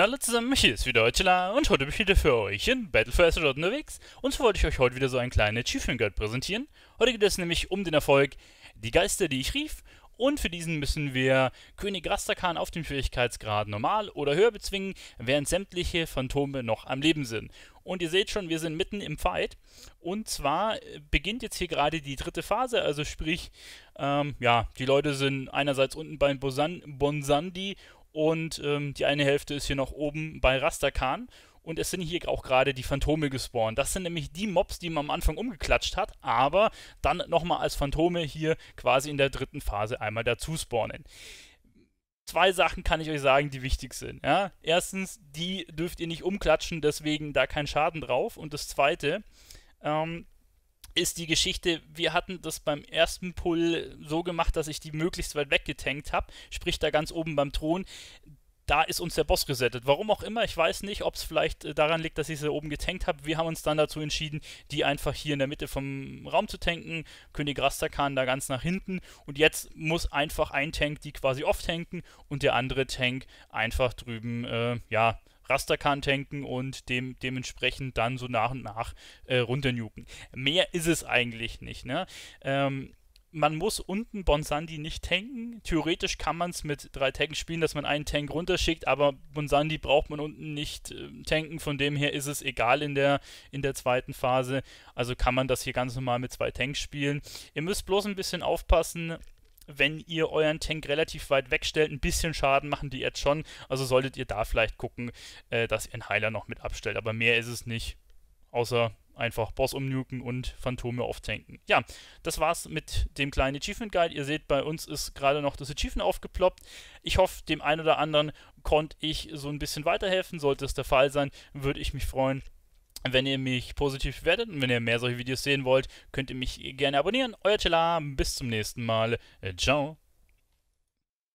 Hallo zusammen, hier ist wieder Euchela und heute bin ich wieder für euch in Battle for Azeroth unterwegs und so wollte ich euch heute wieder so einen kleinen Achievement Guide präsentieren. Heute geht es nämlich um den Erfolg Die Geister, die ich rief und für diesen müssen wir König Rastakan auf dem Schwierigkeitsgrad normal oder höher bezwingen, während sämtliche Phantome noch am Leben sind. Und ihr seht schon, wir sind mitten im Fight und zwar äh, beginnt jetzt hier gerade die dritte Phase, also sprich, ähm, ja, die Leute sind einerseits unten beim Bonsandi und ähm, die eine Hälfte ist hier noch oben bei Rastakan. Und es sind hier auch gerade die Phantome gespawnt. Das sind nämlich die Mobs, die man am Anfang umgeklatscht hat, aber dann nochmal als Phantome hier quasi in der dritten Phase einmal dazu spawnen zwei Sachen kann ich euch sagen, die wichtig sind. Ja? Erstens, die dürft ihr nicht umklatschen, deswegen da kein Schaden drauf. Und das Zweite, ähm, ist die Geschichte, wir hatten das beim ersten Pull so gemacht, dass ich die möglichst weit weggetankt habe, sprich da ganz oben beim Thron. Da ist uns der Boss gesettet. Warum auch immer, ich weiß nicht, ob es vielleicht äh, daran liegt, dass ich sie oben getankt habe. Wir haben uns dann dazu entschieden, die einfach hier in der Mitte vom Raum zu tanken. König Rastakan da ganz nach hinten. Und jetzt muss einfach ein Tank die quasi off tanken und der andere Tank einfach drüben, äh, ja, Rasterkan tanken und dem, dementsprechend dann so nach und nach äh, runternuken. Mehr ist es eigentlich nicht. Ne? Ähm, man muss unten Bonsandi nicht tanken. Theoretisch kann man es mit drei Tanken spielen, dass man einen Tank runterschickt, aber Bonsandi braucht man unten nicht äh, tanken. Von dem her ist es egal in der, in der zweiten Phase. Also kann man das hier ganz normal mit zwei Tanks spielen. Ihr müsst bloß ein bisschen aufpassen wenn ihr euren Tank relativ weit wegstellt, ein bisschen Schaden machen die jetzt schon. Also solltet ihr da vielleicht gucken, äh, dass ihr einen Heiler noch mit abstellt. Aber mehr ist es nicht. Außer einfach Boss umnuken und Phantome auftanken. Ja, das war's mit dem kleinen Achievement Guide. Ihr seht, bei uns ist gerade noch das Achievement aufgeploppt. Ich hoffe, dem einen oder anderen konnte ich so ein bisschen weiterhelfen. Sollte es der Fall sein, würde ich mich freuen, wenn ihr mich positiv bewertet und wenn ihr mehr solche Videos sehen wollt, könnt ihr mich gerne abonnieren. Euer Telar, bis zum nächsten Mal. Äh, ciao.